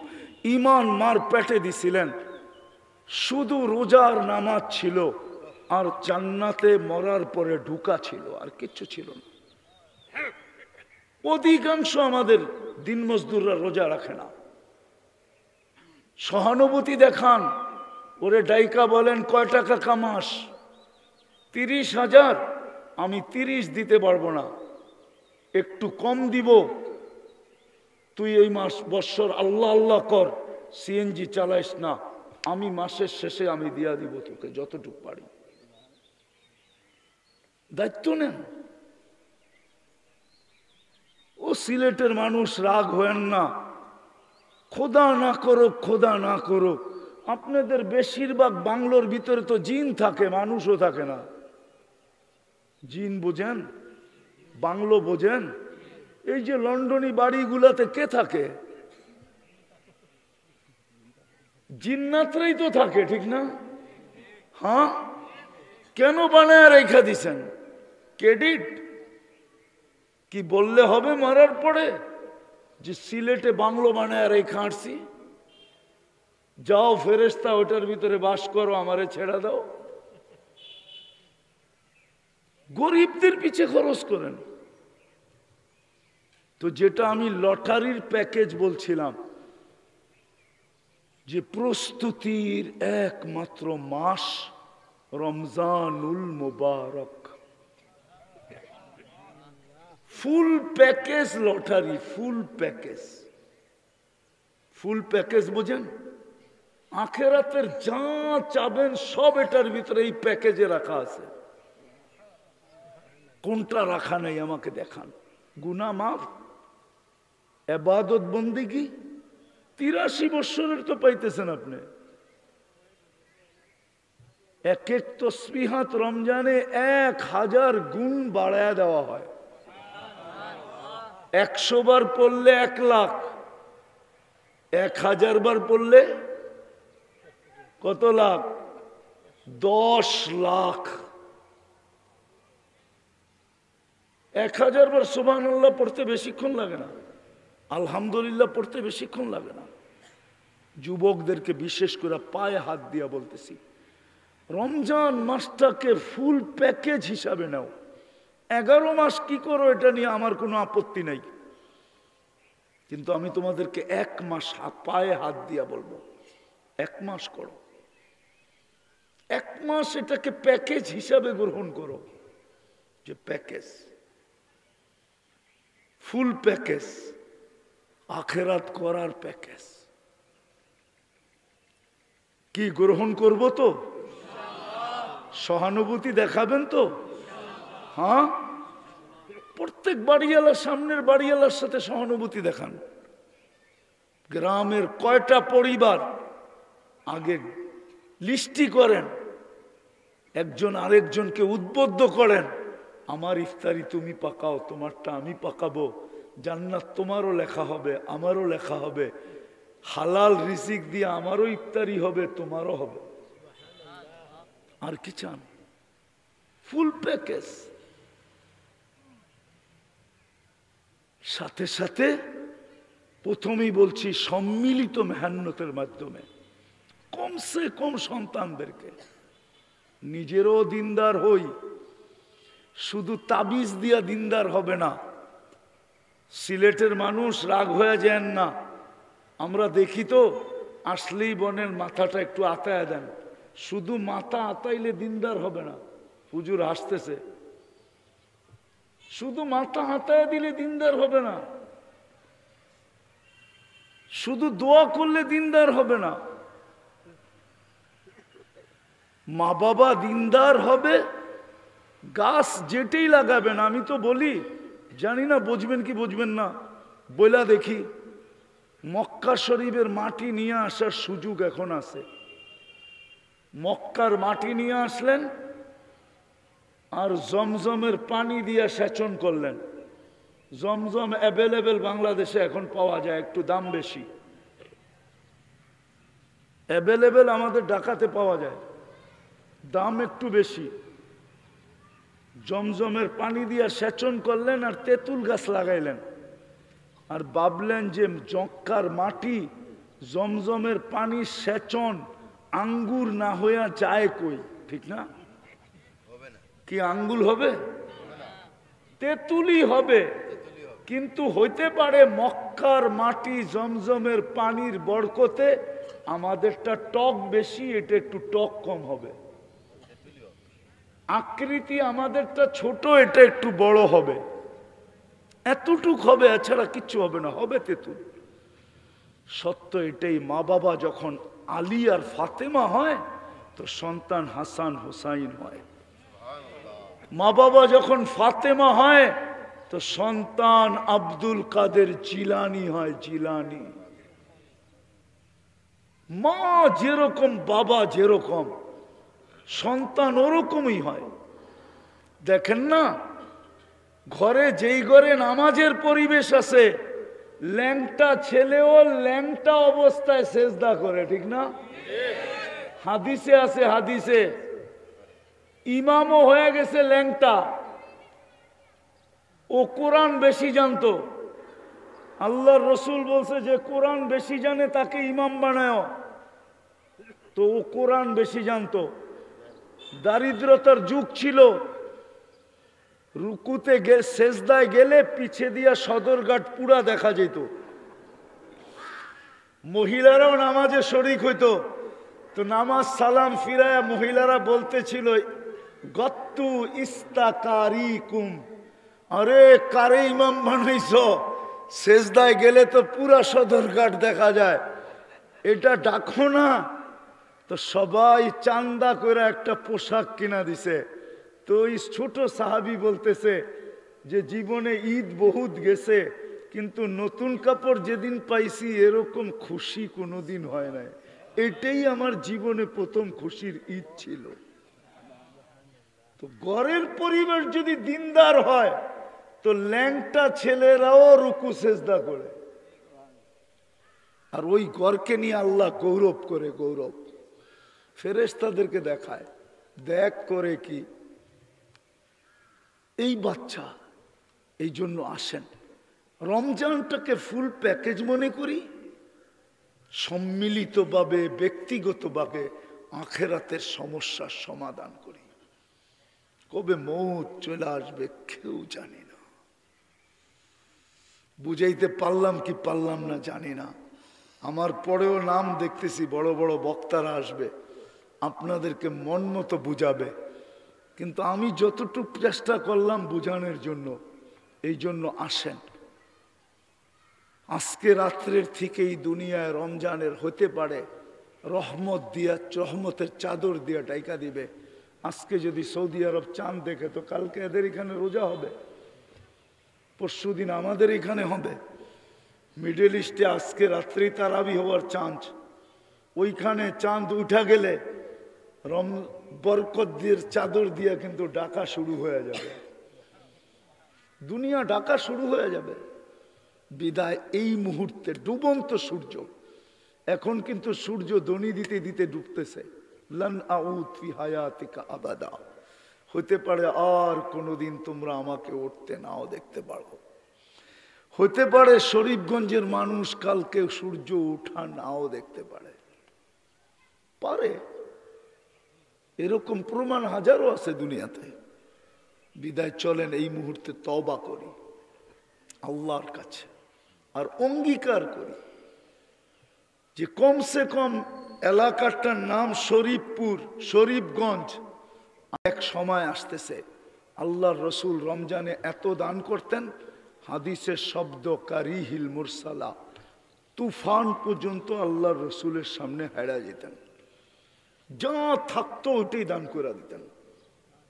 ইমান মার পেটে দিছিলেন শুধু রোজার নামাজ ছিল আর জান্নাতে মরার পরে ঢুকা ছিল আর কিচ্ছু ছিল না অধিকাংশ আমাদের দিন মজদুররা রোজা রাখে না সহানুভূতি দেখান ওরে ডাইকা বলেন কয় টাকা কামাস তিরিশ হাজার আমি তিরিশ দিতে পারবো না একটু কম দিব তুই এই মাস বৎসর আল্লাহ আল্লাহ কর সিএনজি চালাইস না আমি মাসের শেষে আমি দিয়া দিব তোকে যতটুকু পারি দায়িত্ব নেন ও সিলেটের মানুষ রাগ হয়েন না খোদা না করো খোদা না করো আপনাদের বেশিরভাগ বাংলোর ভিতরে তো জিন থাকে মানুষও থাকে না জিন বোঝেন বাংলো বোঝেন এই যে লন্ডনি বাড়িগুলাতে কে থাকে জিন্নাত্রেই তো থাকে ঠিক না হ্যাঁ কেন বানায় রেখা দিছেন ক্রেডিট কি বললে হবে মারার পরে যে সিলেটে বাংলো বানায় আর এই খাঁটছি যাও ফেরেস্তা ওটার ভিতরে বাস করো আমারে ছেড়া দাও গরিবদের পিছে খরচ করেন তো যেটা আমি লটারির প্যাকেজ বলছিলাম যে প্রস্তুতির একমাত্র মাস রমজানুল মুবারক full package lottery full package full package বোঝেন আখেরাতের যা চাবেন সব এটার ভিতরে এই প্যাকেজে রাখা আছে কোনটা রাখা নেই আমাকে দেখান গুনা মাফ এবাদত বন্দি কি তিরাশি বৎসরের তো পাইতেছেন আপনি এক এক তসবিহাত রমজানে এক হাজার গুণ বাড়ায় দেওয়া হয় একশো বার পড়লে এক লাখ এক হাজার বার পড়লে কত লাখ দশ লাখ এক হাজার বার সুবাহ পড়তে বেশিক্ষণ লাগে না আলহামদুলিল্লাহ পড়তে বেশিক্ষণ লাগে না যুবকদেরকে বিশেষ করে পায়ে হাত দিয়া বলতেছি রমজান মাসটাকে ফুল প্যাকেজ হিসাবে নাও এগারো মাস কি করো এটা নিয়ে আমার কোনো আপত্তি নাই কিন্তু আমি তোমাদেরকে এক মাস পায়ে হাত দিয়া বলবো এক মাস করো এক মাস এটাকে প্যাকেজ হিসাবে গ্রহণ করো যে প্যাকেজ ফুল প্যাকেজ আখেরাত করার প্যাকেজ কি গ্রহণ করব তো সহানুভূতি দেখাবেন তো হ্যাঁ প্রত্যেক বাড়িওয়ালার সামনের বাড়িওয়ালার সাথে সহানুভূতি দেখান গ্রামের কয়টা পরিবার আগে লিস্টি করেন একজন আরেকজনকে উদ্বুদ্ধ করেন আমার ইফতারি তুমি পাকাও তোমারটা আমি পাকাবো জান্নাত তোমারও লেখা হবে আমারও লেখা হবে হালাল রিসিক দিয়ে আমারও ইফতারি হবে তোমারও হবে আর কি চান ফুল প্যাকেজ সাথে সাথে প্রথমেই বলছি সম্মিলিত মেহান্নতের মাধ্যমে কমসে কম সন্তানদেরকে নিজেরও দিনদার হই শুধু তাবিজ দিয়া দিনদার হবে না সিলেটের মানুষ রাগ হয়ে যান না আমরা দেখি তো আসলেই বনের মাথাটা একটু আতায় দেন শুধু মাথা আতাইলে দিনদার হবে না পুজোর হাসতেছে শুধু মাথা হাতায় দিলে দিনদার হবে না শুধু দোয়া করলে দিনদার হবে না মা বাবা দিনদার হবে গাছ যেটাই লাগাবেন আমি তো বলি জানি না বুঝবেন কি বুঝবেন না বইলা দেখি মক্কা শরীফের মাটি নিয়ে আসার সুযোগ এখন আছে মক্কার মাটি নিয়ে আসলেন আর জমজমের পানি দিয়ে সেচন করলেন জমজম অ্যাভেলেবেল বাংলাদেশে এখন পাওয়া যায় একটু দাম বেশি অ্যাভেলেবেল আমাদের ডাকাতে পাওয়া যায় দাম একটু বেশি জমজমের পানি দিয়ে সেচন করলেন আর তেঁতুল গাছ লাগাইলেন আর ভাবলেন যে জক্কার মাটি জমজমের পানি সেচন আঙ্গুর না হইয়া যায় কই ঠিক না কি আঙ্গুল হবে তেতুলি হবে কিন্তু হইতে পারে মক্কার মাটি জমজমের পানির বরকতে আমাদেরটা টক বেশি এটা একটু টক কম হবে আকৃতি আমাদেরটা ছোট এটা একটু বড় হবে এতটুক হবে এছাড়া কিচ্ছু হবে না হবে তেঁতুল সত্য এটাই মা বাবা যখন আলী আর ফাতেমা হয় তো সন্তান হাসান হোসাইন হয় মা বাবা যখন ফাতেমা হয় তো সন্তান আব্দুল কাদের জিলানি হয় জিলানি মা যেরকম বাবা যেরকম সন্তান ওরকমই হয় দেখেন না ঘরে যেই ঘরে নামাজের পরিবেশ আছে ল্যাংটা ছেলেও ল্যাংটা অবস্থায় শেষদা করে ঠিক না হাদিসে আছে হাদিসে ইমামও হয়ে গেছে ল্যাংটা ও কোরআন বেশি জানত আল্লাহর রসুল বলছে যে কোরআন বেশি জানে তাকে ইমাম বানায় তো ও কোরআন বেশি জানত দারিদ্রতার যুগ ছিল রুকুতে সেজদায় গেলে পিছে দিয়া সদরঘাট পুরা দেখা যেত মহিলারাও নামাজে শরিক হইতো তো নামাজ সালাম ফিরায় মহিলারা বলতেছিল গত্তু ইস্তা কারিকুম আরে কারে ইমাম বানাইছ সেজদায় গেলে তো পুরা সদরঘাট দেখা যায় এটা ডাকো না তো সবাই চান্দা করে একটা পোশাক কিনা দিছে তো ওই ছোট সাহাবি বলতেছে যে জীবনে ঈদ বহুত গেছে কিন্তু নতুন কাপড় যেদিন পাইছি এরকম খুশি কোনোদিন হয় নাই এটাই আমার জীবনে প্রথম খুশির ঈদ ছিল তো গড়ের পরিবেশ যদি দিনদার হয় তো ল্যাংটা ছেলেরাও রুকু সেজদা করে আর ওই গড়কে নিয়ে আল্লাহ গৌরব করে গৌরব ফেরেস্তাদেরকে দেখায় দেখ করে কি এই বাচ্চা এই জন্য আসেন রমজানটাকে ফুল প্যাকেজ মনে করি সম্মিলিতভাবে ব্যক্তিগতভাবে আখেরাতের সমস্যার সমাধান করি কবে মৌত চলে আসবে কেউ জানি না বুঝাইতে পারলাম কি পারলাম না জানি না আমার পরেও নাম দেখতেছি বড় বড় বক্তারা আসবে আপনাদেরকে মন মতো বুঝাবে কিন্তু আমি যতটুক চেষ্টা করলাম বুঝানোর জন্য এই জন্য আসেন আজকে রাত্রের থেকেই দুনিয়ায় রমজানের হতে পারে রহমত দিয়া রহমতের চাদর দিয়া টাইকা দিবে আজকে যদি সৌদি আরব চাঁদ দেখে তো কালকে এদের এখানে রোজা হবে পরশু দিন আমাদের এখানে হবে মিডল ইস্টে আজকে রাত্রি তারাবি হওয়ার চান্স ওইখানে চাঁদ উঠা গেলে রম বরকদ্দির চাদর দিয়ে কিন্তু ডাকা শুরু হয়ে যাবে দুনিয়া ডাকা শুরু হয়ে যাবে বিদায় এই মুহূর্তে ডুবন্ত সূর্য এখন কিন্তু সূর্য দনি দিতে দিতে ডুবতেছে হতে পারে আর কোনোদিন তোমরা আমাকে উঠতে নাও দেখতে পারো হতে পারে শরীফগঞ্জের মানুষ কালকে সূর্য উঠা নাও দেখতে পারে পারে এরকম প্রমাণ হাজারো আছে দুনিয়াতে বিদায় চলেন এই মুহূর্তে তবা করি আল্লাহর কাছে আর অঙ্গীকার করি যে কমসে কম এলাকাটার নাম শরীফপুর শরীফগঞ্জ এক সময় আসতেছে আল্লাহর রসুল রমজানে এত দান করতেন হাদিসের শব্দ কারিহিল মুরসালা তুফান পর্যন্ত আল্লাহর রসুলের সামনে হেরা যেতেন যা থাকতো ওটাই দান করে দিতেন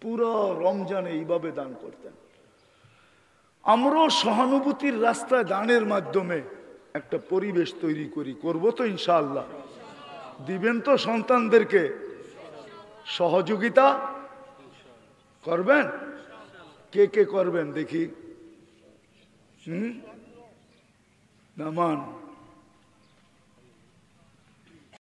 পুরো রমজানে এইভাবে দান করতেন আমরাও সহানুভূতির রাস্তায় দানের মাধ্যমে একটা পরিবেশ তৈরি করি করবো তো ইনশাআল্লাহ দিবেন তো সন্তানদেরকে সহযোগিতা করবেন কে কে করবেন দেখি হুম নামান